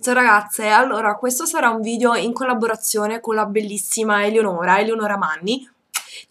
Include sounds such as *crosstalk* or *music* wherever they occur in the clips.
Ciao ragazze, allora questo sarà un video in collaborazione con la bellissima Eleonora, Eleonora Manni,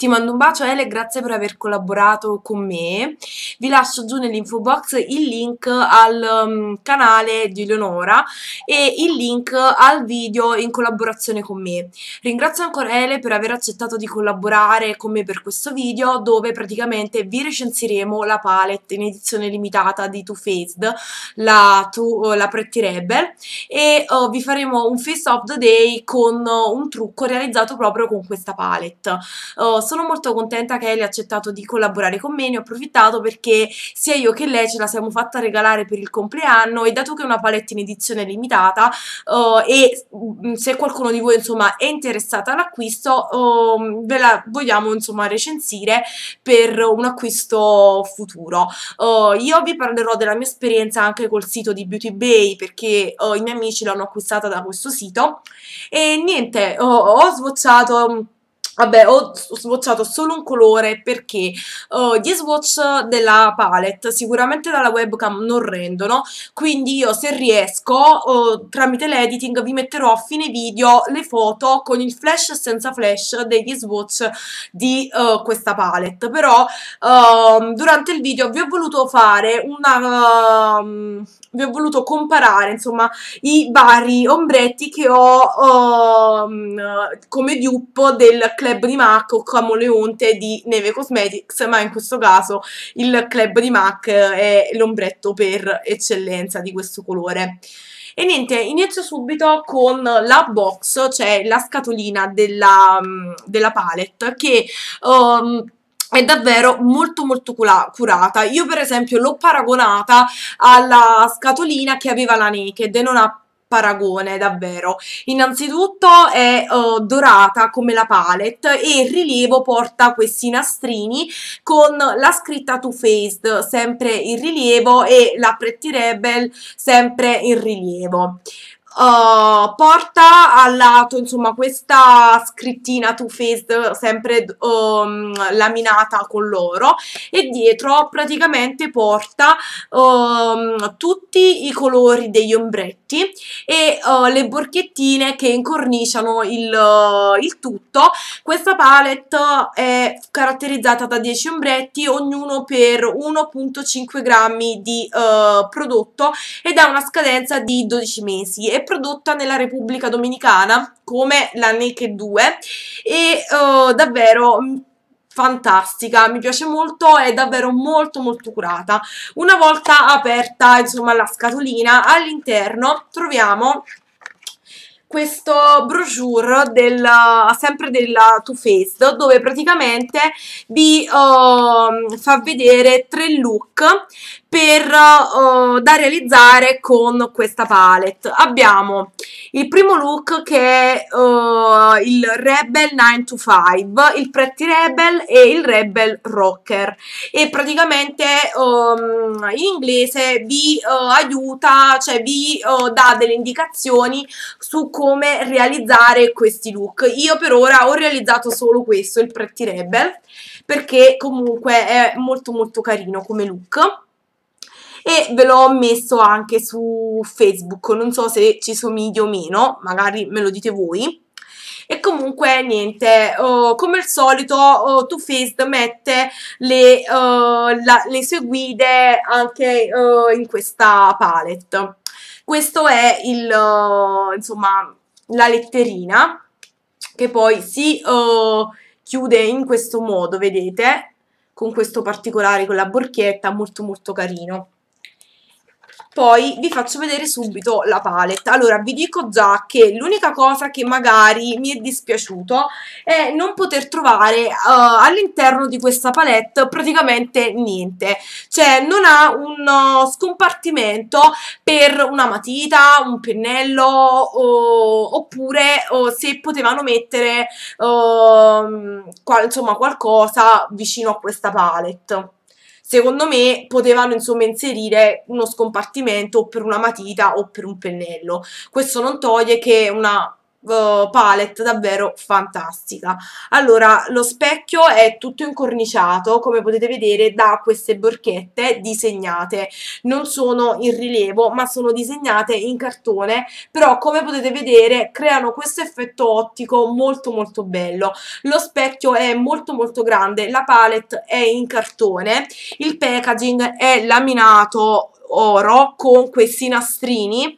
ti mando un bacio Ele, grazie per aver collaborato con me. Vi lascio giù nell'info box il link al um, canale di Eleonora e il link al video in collaborazione con me. Ringrazio ancora Ele per aver accettato di collaborare con me per questo video dove praticamente vi recensiremo la palette in edizione limitata di Too Faced, la, tu, eh, la Pretty Rebel e uh, vi faremo un face of the day con uh, un trucco realizzato proprio con questa palette. Uh, sono molto contenta che lei ha accettato di collaborare con me, ne ho approfittato perché sia io che lei ce la siamo fatta regalare per il compleanno e dato che è una palette in edizione limitata uh, e mm, se qualcuno di voi insomma è interessato all'acquisto uh, ve la vogliamo insomma recensire per un acquisto futuro. Uh, io vi parlerò della mia esperienza anche col sito di Beauty Bay perché i miei amici l'hanno acquistata da questo sito e niente, ho, ho sbocciato mm, Vabbè, ho swatchato solo un colore perché uh, gli swatch della palette sicuramente dalla webcam non rendono, quindi io se riesco uh, tramite l'editing vi metterò a fine video le foto con il flash e senza flash degli swatch di uh, questa palette, però ehm, durante il video vi ho voluto fare una, ehm, vi ho voluto comparare insomma i vari ombretti che ho um, come duppo del club di MAC o Camoleonte di Neve Cosmetics ma in questo caso il club di MAC è l'ombretto per eccellenza di questo colore e niente, inizio subito con la box, cioè la scatolina della, mm, della palette che... Um, è davvero molto molto curata io per esempio l'ho paragonata alla scatolina che aveva la Naked e non ha paragone davvero innanzitutto è uh, dorata come la palette e il rilievo porta questi nastrini con la scritta Too Faced sempre in rilievo e la Pretty Rebel sempre in rilievo uh, porta al lato, insomma, questa scrittina Too Faced sempre um, laminata con l'oro e dietro praticamente porta um, tutti i colori degli ombretti e uh, le borchettine che incorniciano il, uh, il tutto. Questa palette è caratterizzata da 10 ombretti, ognuno per 1.5 grammi di uh, prodotto ed ha una scadenza di 12 mesi prodotta nella Repubblica Dominicana come la Naked 2 e uh, davvero mm, fantastica, mi piace molto, è davvero molto molto curata. Una volta aperta insomma la scatolina, all'interno troviamo questo brochure del, sempre della Too Faced dove praticamente vi uh, fa vedere tre look per, uh, da realizzare con questa palette. Abbiamo il primo look che è uh, il Rebel 925, il Pretty Rebel e il Rebel Rocker e praticamente um, in inglese vi uh, aiuta, cioè vi dà delle indicazioni su come realizzare questi look. Io per ora ho realizzato solo questo, il Pretty Rebel, perché comunque è molto molto carino come look e ve l'ho messo anche su Facebook, non so se ci somiglio o meno, magari me lo dite voi. E comunque niente, uh, come al solito uh, Too Faced mette le, uh, la, le sue guide anche uh, in questa palette. Questo è il, insomma, la letterina che poi si chiude in questo modo, vedete, con questo particolare, con la borchetta, molto molto carino poi vi faccio vedere subito la palette allora vi dico già che l'unica cosa che magari mi è dispiaciuto è non poter trovare uh, all'interno di questa palette praticamente niente cioè non ha un uh, scompartimento per una matita, un pennello uh, oppure se potevano mettere um, qua, insomma qualcosa vicino a questa palette secondo me potevano insomma inserire uno scompartimento o per una matita o per un pennello. Questo non toglie che una eh, palette davvero fantastica allora lo specchio è tutto incorniciato come potete vedere da queste borchette disegnate non sono in rilievo ma sono disegnate in cartone però come potete vedere creano questo effetto ottico molto molto bello lo specchio è molto molto grande la palette è in cartone il packaging è laminato oro con questi nastrini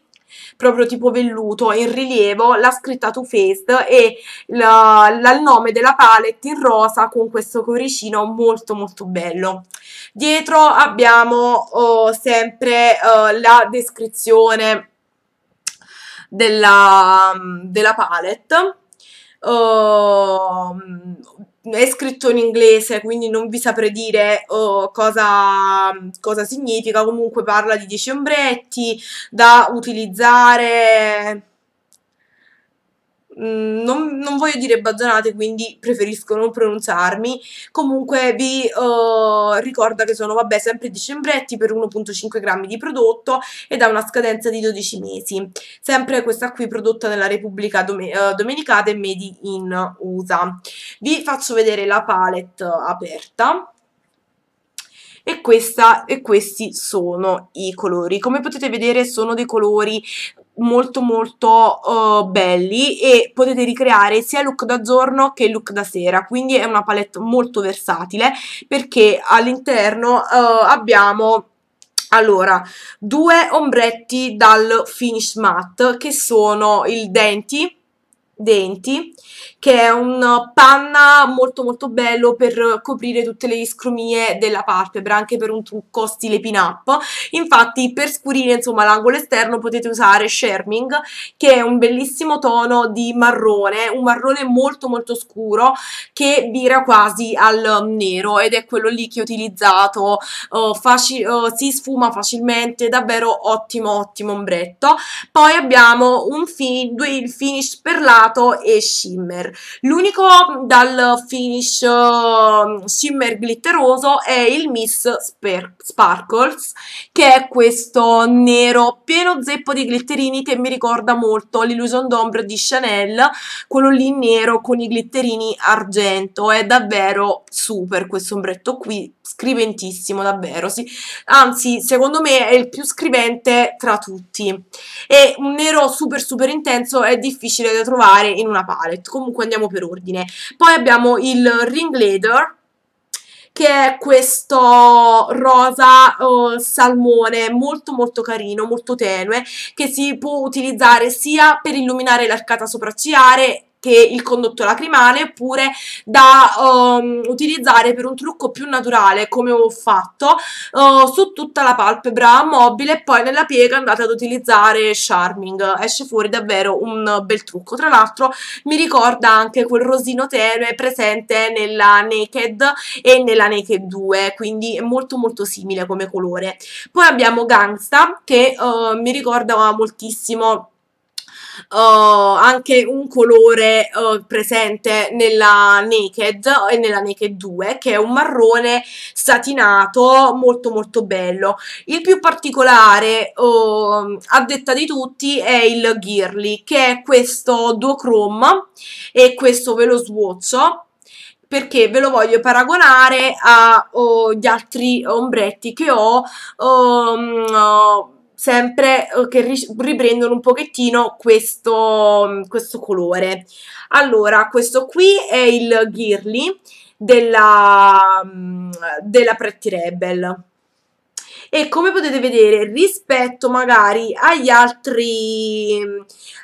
proprio tipo velluto in rilievo, la scritta Too Faced e la, la, il nome della palette in rosa con questo coricino molto molto bello. Dietro abbiamo oh, sempre oh, la descrizione della, mm, della palette. Oh, mm, è scritto in inglese, quindi non vi saprei dire oh, cosa, cosa significa, comunque parla di dieci ombretti da utilizzare Mm, non, non, voglio dire bazzanate, quindi preferisco non pronunciarmi. Comunque vi uh, eh, ricordo che sono, vabbè, sempre dicembretti per 1,5 grammi di prodotto ed ha una scadenza di 12 mesi. Sempre questa qui prodotta nella Repubblica Dome uh, eh, Dominicana e made in USA. Vi faccio vedere la palette aperta. E, questa, e, questi sono i colori come potete vedere sono dei colori molto molto uh, belli e potete ricreare sia il look da giorno che il look da sera quindi è una palette molto versatile perché all'interno uh, abbiamo allora, due ombretti dal Finish Matte che sono il Denti, Denti che è un panna molto molto bello per coprire tutte le iscromie della palpebra, anche per un trucco stile pin-up. Infatti per scurire insomma l'angolo esterno potete usare Sherming, che è un bellissimo tono di marrone, un marrone molto molto scuro che vira quasi al nero ed è quello lì che ho utilizzato, uh, uh, si sfuma facilmente, davvero ottimo ottimo ombretto. Poi abbiamo fi due, il finish perlato e shimmer. L'unico mm, dal finish mm, shimmer glitteroso è il Miss Sparkles, che è questo nero pieno zeppo di glitterini che mi ricorda molto l'illusion d'Ombre di Chanel, quello lì nero con i glitterini argento. È davvero super questo ombretto qui scriventissimo davvero, sì. anzi secondo me è il più scrivente tra tutti e un nero super super intenso è difficile da trovare in una palette, comunque andiamo per ordine. Poi abbiamo il Ring Leather che è questo rosa uh, salmone molto molto carino, molto tenue, che si può utilizzare sia per illuminare l'arcata sopraccigliare che il condotto lacrimale oppure da um, utilizzare per un trucco più naturale come ho fatto uh, su tutta la palpebra mobile e poi nella piega andate ad utilizzare Charming esce fuori davvero un bel trucco tra l'altro mi ricorda anche quel rosino tenue presente nella Naked e nella Naked 2 quindi è molto molto simile come colore poi abbiamo Gangsta che uh, mi ricorda moltissimo uh, anche un colore uh, presente nella Naked e nella Naked 2 che è un marrone satinato molto molto bello il più particolare uh, a detta di tutti è il Girly che è questo duochrome e questo ve lo swatcho perché ve lo voglio paragonare agli oh, altri ombretti che ho um, oh, sempre eh, che riprendono un pochettino questo, mm, questo colore. Allora, questo qui è il Ghirli della, mm, della Pretty Rebel e come potete vedere rispetto magari agli altri,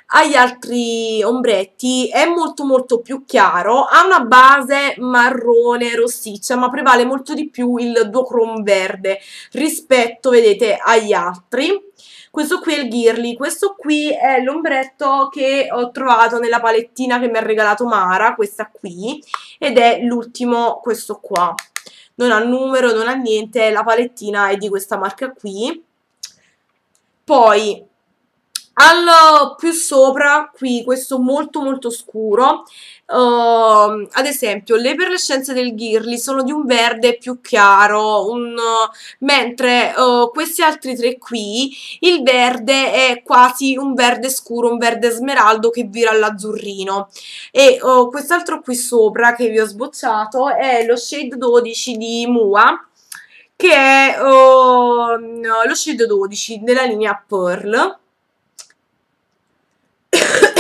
agli altri ombretti è molto molto più chiaro, ha una base marrone rossiccia ma prevale molto di più il duochrome verde rispetto vedete agli altri questo qui è il Girly, questo qui è l'ombretto che ho trovato nella palettina che mi ha regalato Mara, questa qui, ed è l'ultimo questo qua non ha numero, non ha niente, la palettina è di questa marca qui. Poi al più sopra, qui, questo molto molto scuro, uh, ad esempio le perlescenze del Ghirli sono di un verde più chiaro, un, uh, mentre uh, questi altri tre qui, il verde è quasi un verde scuro, un verde smeraldo che vira all'azzurrino. E eh, quest'altro qui sopra che vi ho sbocciato è lo shade 12 di Mua, che è ehm, lo shade 12 della linea Pearl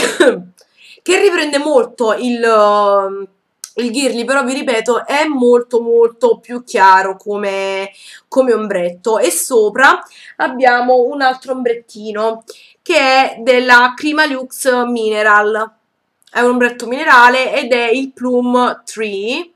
*coughs* che riprende molto il um, il Ghirli però vi ripeto è molto molto più chiaro come, come, ombretto e sopra abbiamo un altro ombrettino che è della Crima Mineral è un ombretto minerale ed è il Plume 3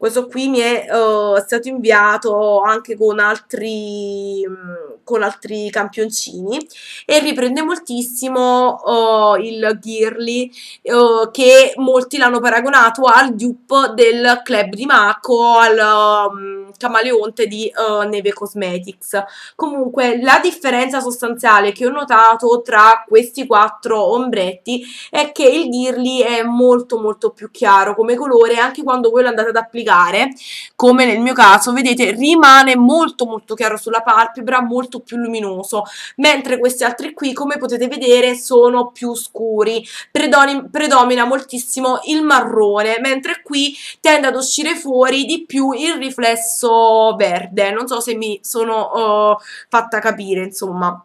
questo qui mi è uh, stato inviato anche con altri, mh, mm, con altri campioncini e riprende moltissimo uh, il Ghirli uh, che molti l'hanno paragonato al dupe del club di Marco, al um, camaleonte di Neve Cosmetics. Comunque la differenza sostanziale che ho notato tra questi quattro ombretti è che il Ghirli è molto molto più chiaro come colore anche quando voi lo andate ad applicare spiegare come nel mio caso, vedete, rimane molto molto chiaro sulla palpebra, molto più luminoso, mentre questi altri qui, come potete vedere, sono più scuri, Predoni predomina moltissimo il marrone, mentre qui tende ad uscire fuori di più il riflesso verde, non so se mi sono uh, fatta capire, insomma.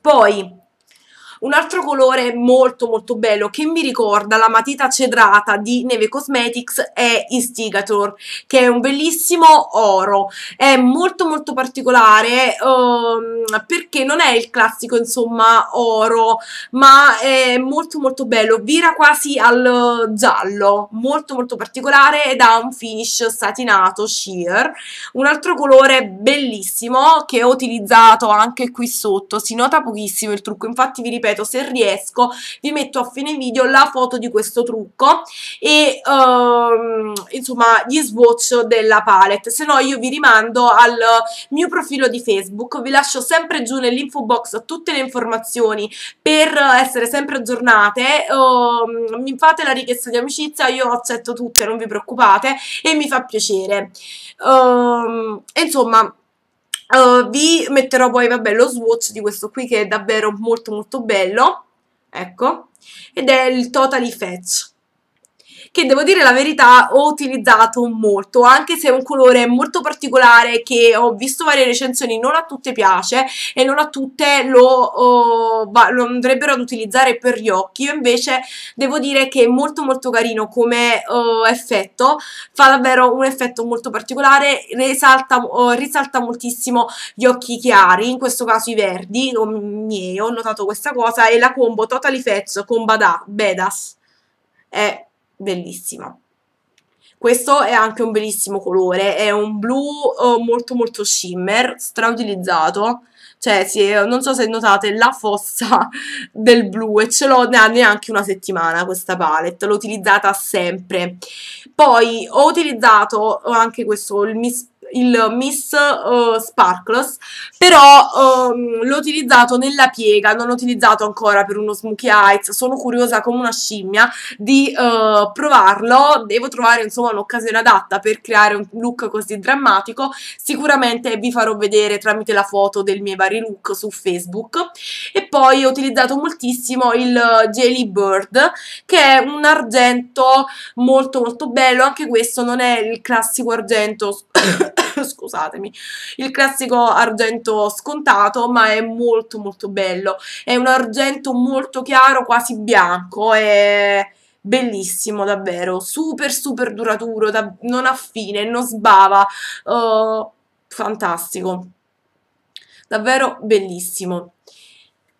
Poi, un altro colore molto molto bello che mi ricorda la matita cedrata di Neve Cosmetics è Instigator, che è un bellissimo oro. È molto molto particolare um, perché non è il classico insomma oro, ma è molto molto bello, vira quasi al giallo, molto molto particolare ed ha un finish satinato sheer. Un altro colore bellissimo che ho utilizzato anche qui sotto, si nota pochissimo il trucco, infatti vi ripeto ripeto se riesco vi metto a fine video la foto di questo trucco e um, insomma gli swatch della palette se no io vi rimando al mio profilo di facebook vi lascio sempre giù nell'info box tutte le informazioni per essere sempre aggiornate um, mi fate la richiesta di amicizia io accetto tutte non vi preoccupate e mi fa piacere um, insomma Uh, vi metterò poi, vabbè, lo swatch di questo qui che è davvero molto molto bello, ecco, ed è il Totally Fetch che devo dire la verità ho utilizzato molto, anche se è un colore molto particolare che ho visto varie recensioni, non a tutte piace e non a tutte lo, oh, lo andrebbero ad utilizzare per gli occhi, io invece devo dire che è molto molto carino come oh, effetto, fa davvero un effetto molto particolare, risalta, oh, risalta moltissimo gli occhi chiari, in questo caso i verdi, o miei, ho notato questa cosa, e la combo Totally Fezzo con Bada, Bedas è bellissima. Questo è anche un bellissimo colore, è un blu eh, molto molto shimmer, strautilizzato, cioè sì, non so se notate la fossa *laughs* del blu e ce l'ho neanche una settimana questa palette, l'ho utilizzata sempre. Poi ho utilizzato anche questo, il Miss il Miss uh, Sparkles, però um, l'ho utilizzato nella piega, non l'ho utilizzato ancora per uno Smokey Heights, sono curiosa come una scimmia di uh, provarlo, devo trovare insomma un'occasione adatta per creare un look così drammatico, sicuramente vi farò vedere tramite la foto dei miei vari look su Facebook e poi ho utilizzato moltissimo il Jelly Bird che è un argento molto molto bello, anche questo non è il classico argento *coughs* *laughs* scusatemi, il classico argento scontato, ma è molto molto bello. È un argento molto chiaro, quasi bianco, è bellissimo davvero, super super duraturo, da, non ha fine, non sbava, uh, fantastico, davvero bellissimo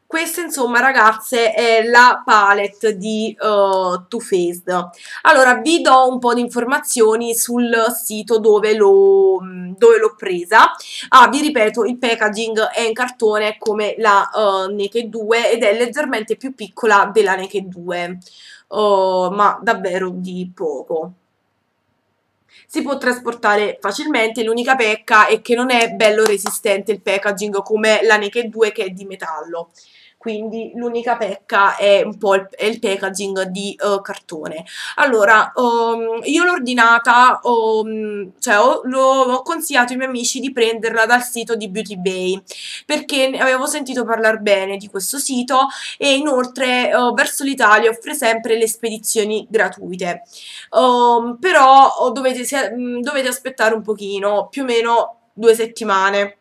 questa insomma ragazze è la palette di uh, Too Faced allora vi do un po' di informazioni sul sito mm, dove l'ho presa ah vi ripeto il packaging è in cartone come la uh, Naked 2 ed è leggermente più piccola della Naked 2 uh, ma davvero di poco si può trasportare facilmente, l'unica pecca è che non è bello resistente il packaging come la Naked 2 che è di metallo quindi l'unica pecca è un po' il, il packaging di uh, cartone. Allora, um, io l'ho ordinata, um, cioè ho, ho, consigliato ai miei amici di prenderla dal sito di Beauty Bay, perché avevo sentito parlare bene di questo sito e inoltre uh, verso l'Italia offre sempre le spedizioni gratuite. Um, però dovete, se, mm, dovete aspettare un pochino, più o meno due settimane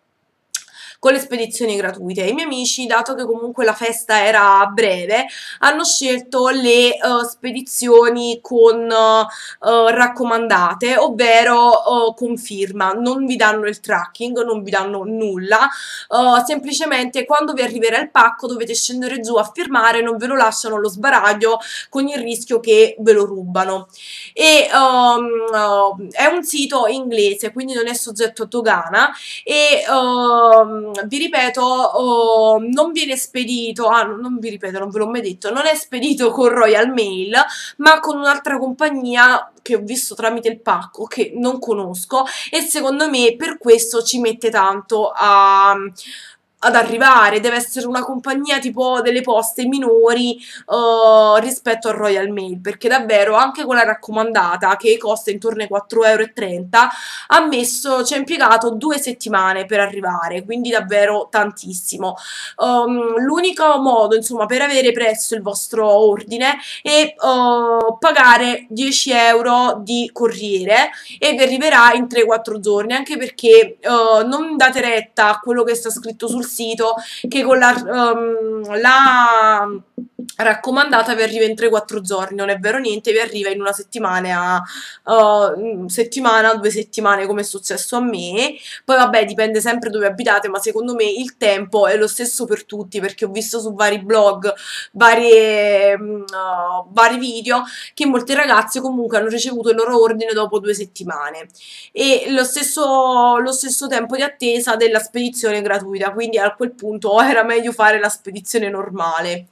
con le spedizioni gratuite. I miei amici, dato che comunque la festa era breve, hanno scelto le uh, spedizioni con uh, raccomandate, ovvero uh, con firma. Non vi danno il tracking, non vi danno nulla, semplicemente quando vi arriverà il pacco dovete scendere giù a firmare, non ve lo lasciano allo sbaraglio con il rischio che ve lo rubano. E um, è un sito inglese, quindi non è soggetto a dogana e um, Ehm, vi ripeto, oh, non viene spedito, ah, non vi ripeto, non ve l'ho mai detto, non è spedito con Royal Mail, ma con un'altra compagnia che ho visto tramite il pacco, che non conosco, e secondo me per questo ci mette tanto a ad arrivare, deve essere una compagnia tipo delle poste minori uh, rispetto al Royal Mail, perché davvero anche quella raccomandata che costa intorno ai 4,30 euro ha messo, ci ha impiegato due settimane per arrivare, quindi davvero tantissimo. Um, l'unico modo insomma per avere presso il vostro ordine è uh, pagare 10 euro di corriere e vi arriverà in 3-4 giorni, anche perché uh, non date retta a quello che sta scritto sul sito sito che con la, um, la raccomandata vi arriva in 3-4 giorni, non è vero niente, vi arriva in una settimana, uh, settimana, due settimane come è successo a me, poi vabbè dipende sempre dove abitate, ma secondo me il tempo è lo stesso per tutti, perché ho visto su vari blog, varie, uh, vari video, che molte ragazze comunque hanno ricevuto il loro ordine dopo due settimane, e lo stesso, lo stesso tempo di attesa della spedizione gratuita, quindi a quel punto era meglio fare la spedizione normale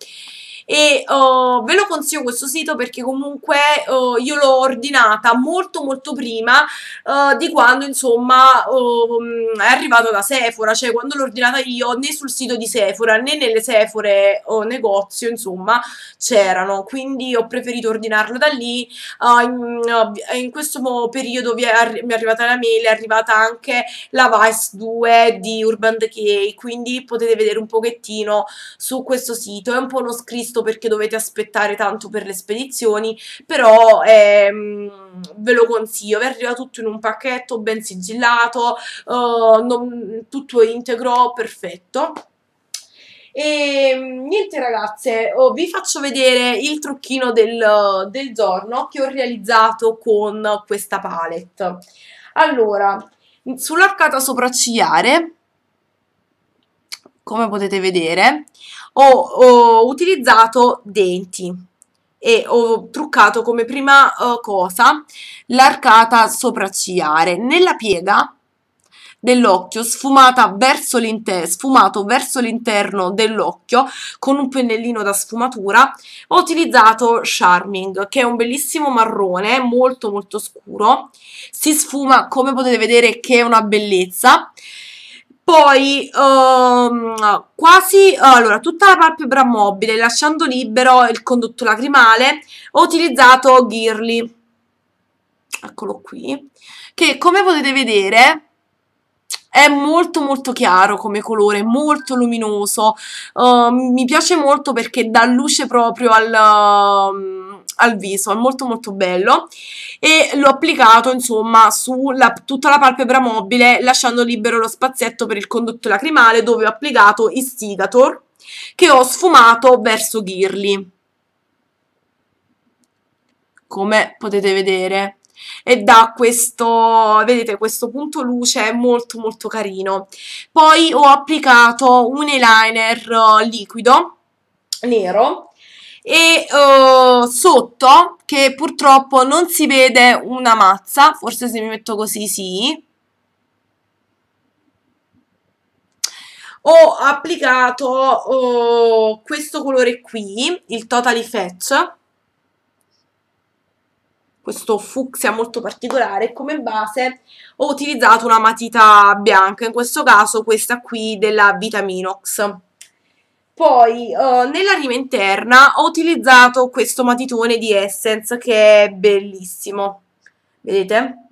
e uh, ve lo consiglio questo sito perché comunque uh, io l'ho ordinata molto molto prima uh, di quando insomma oh, mm, è arrivato da Sephora, cioè quando l'ho ordinata io né sul sito di Sephora né nelle Sephora o negozio insomma c'erano, quindi ho preferito ordinarlo da lì, ah, in, ah, in, questo periodo vi è mi è arrivata la mail, è arrivata anche la Vice 2 di Urban Decay, quindi potete vedere un pochettino su questo sito, è un po' uno scris visto perché dovete aspettare tanto per le spedizioni, però ehm, ve lo consiglio, vi arriva tutto in un pacchetto ben sigillato, eh, non, tutto integro, perfetto. E ehm, niente ragazze, oh, vi faccio vedere il trucchino del, del giorno che ho realizzato con questa palette. Allora, sull'arcata sopraccigliare come potete vedere ho, ho utilizzato denti e ho truccato come prima uh, cosa l'arcata sopraccigliare nella piega dell'occhio sfumata verso l'interno sfumato verso l'interno dell'occhio con un pennellino da sfumatura ho utilizzato charming che è un bellissimo marrone molto molto scuro si sfuma come potete vedere che è una bellezza poi, um, quasi, allora, tutta la palpebra mobile, lasciando libero il condotto lacrimale, ho utilizzato Girly. Eccolo qui. Che, come potete vedere, è molto molto chiaro come colore, molto luminoso, uh, mi piace molto perché dà luce proprio al, uh, al viso, è molto molto bello e l'ho applicato insomma su tutta la palpebra mobile lasciando libero lo spazietto per il condotto lacrimale dove ho applicato Istigator che ho sfumato verso Ghirli come potete vedere e dà questo, vedete, questo punto luce molto molto carino. Poi ho applicato un eyeliner eh, liquido nero e uh, sotto che purtroppo non si vede una mazza, forse se mi metto così sì, ho applicato oh, questo colore qui, il totally Fetch, questo fucsia molto particolare, come base ho utilizzato una matita bianca, in questo caso questa qui della Vitaminox. Poi eh, nella rima interna ho utilizzato questo matitone di Essence che è bellissimo, vedete?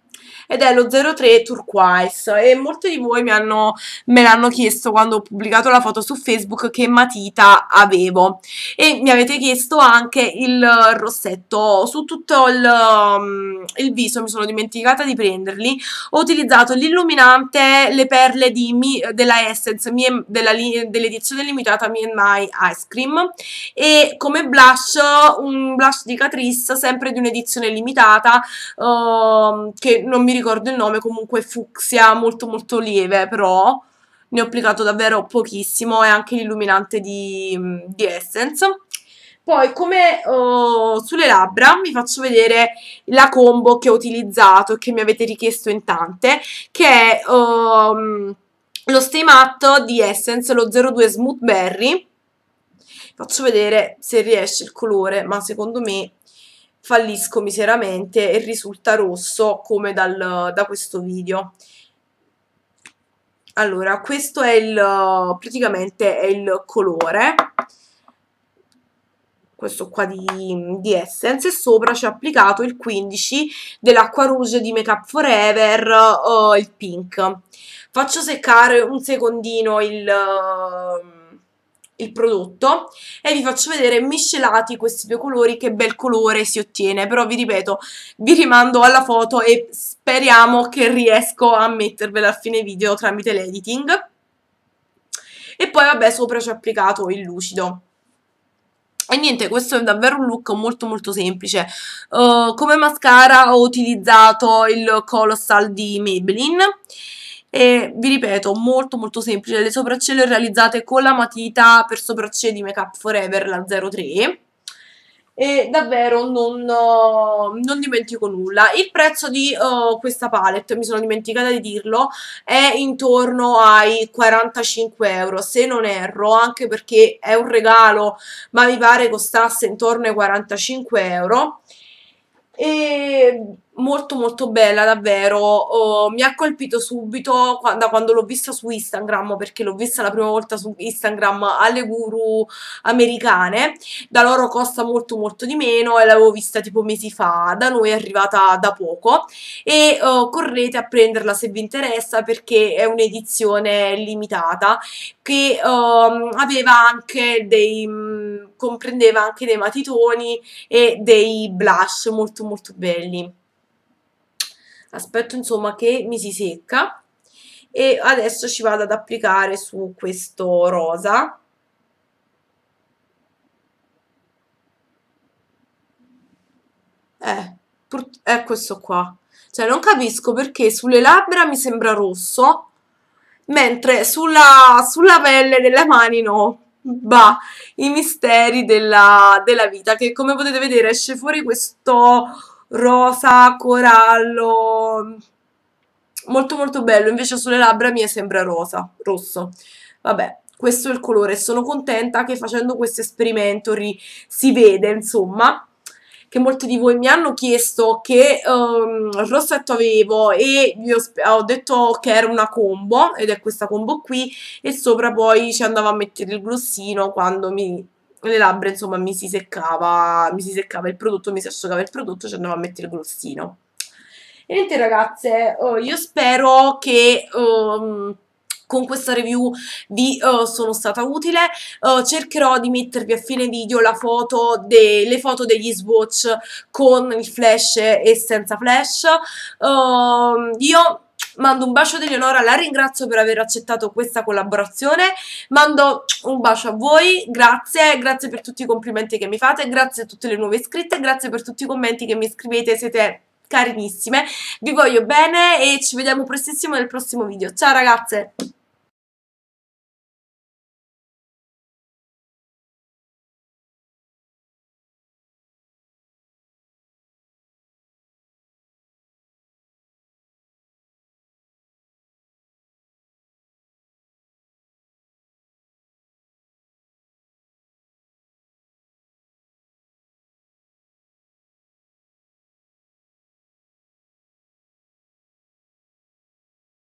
ed è lo 03 Turquoise e molti di voi mi hanno, me l'hanno chiesto quando ho pubblicato la foto su Facebook che matita avevo e mi avete chiesto anche il rossetto su tutto il, um, il viso mi sono dimenticata di prenderli ho utilizzato l'illuminante le perle di, della Essence dell'edizione limitata Me and My Ice Cream e come blush un blush di Catrice sempre di un'edizione limitata uh, che non mi ricordo ricordo il nome, comunque fucsia molto molto lieve però ne ho applicato davvero pochissimo è anche l'illuminante di, mm, di, Essence. Poi come uh, sulle labbra vi faccio vedere la combo che ho utilizzato e che mi avete richiesto in tante, che è uh, lo Stay Matte di Essence, lo 02 Smooth Berry. Faccio vedere se riesce il colore, ma secondo me fallisco miseramente e risulta rosso come dal, da questo video. Allora, questo è il, praticamente è il colore, questo qua di, di Essence, e sopra ci ho applicato il 15 dell'Acqua Rouge di Make Up Forever, uh, il pink. Faccio seccare un secondino il... Uh, il prodotto e vi faccio vedere miscelati questi due colori che bel colore si ottiene però vi ripeto vi rimando alla foto e speriamo che riesco a mettervela a fine video tramite l'editing e poi vabbè sopra ci ho applicato il lucido e niente, questo è davvero un look molto molto semplice. Uh, come mascara ho utilizzato il Colossal di Maybelline e vi ripeto molto molto semplice le sopracciglia realizzate con la matita per sopracciglia di Make Up Forever la 03 e davvero non, eh, non, dimentico nulla. Il prezzo di uh, questa palette, mi sono dimenticata di dirlo, è intorno ai 45 euro, se non erro, anche perché è un regalo, ma mi pare costasse intorno ai 45 euro. E molto molto bella davvero oh, mi ha colpito subito da quando, l'ho vista su Instagram perché l'ho vista la prima volta su Instagram alle guru americane da loro costa molto molto di meno e l'avevo vista tipo mesi fa da noi è arrivata da poco e oh, correte a prenderla se vi interessa perché è un'edizione limitata che um, aveva anche dei mm, comprendeva anche dei matitoni e dei blush molto molto belli aspetto insomma che mi si secca e adesso ci vado ad applicare su questo rosa eh, è eh, questo qua cioè non capisco perché sulle labbra mi sembra rosso mentre sulla, sulla pelle delle mani no bah, i misteri della, della vita che come potete vedere esce fuori questo rosa, corallo, molto molto bello, invece sulle labbra mie sembra rosa, rosso, vabbè. Questo è il colore, sono contenta che facendo questo esperimento si vede, insomma, che molti di voi mi hanno chiesto che um, rossetto avevo e vi ho, ho, detto che era una combo ed è questa combo qui e sopra poi ci andavo a mettere il glossino quando mi le labbra insomma mi si seccava, mi si seccava il prodotto, mi si asciugava il prodotto, ci andavo a mettere il glossino. E niente ragazze, uh, io spero che... Um, con questa review vi uh, sono stata utile uh, cercherò di mettervi a fine video la foto delle foto degli swatch con il flash e senza flash uh, io Mando un bacio ad Eleonora, la ringrazio per aver accettato questa collaborazione. Mando un bacio a voi, grazie, grazie per tutti i complimenti che mi fate, grazie a tutte le nuove iscritte, grazie per tutti i commenti che mi scrivete, siete carinissime. Vi voglio bene e ci vediamo prestissimo nel prossimo video. Ciao ragazze!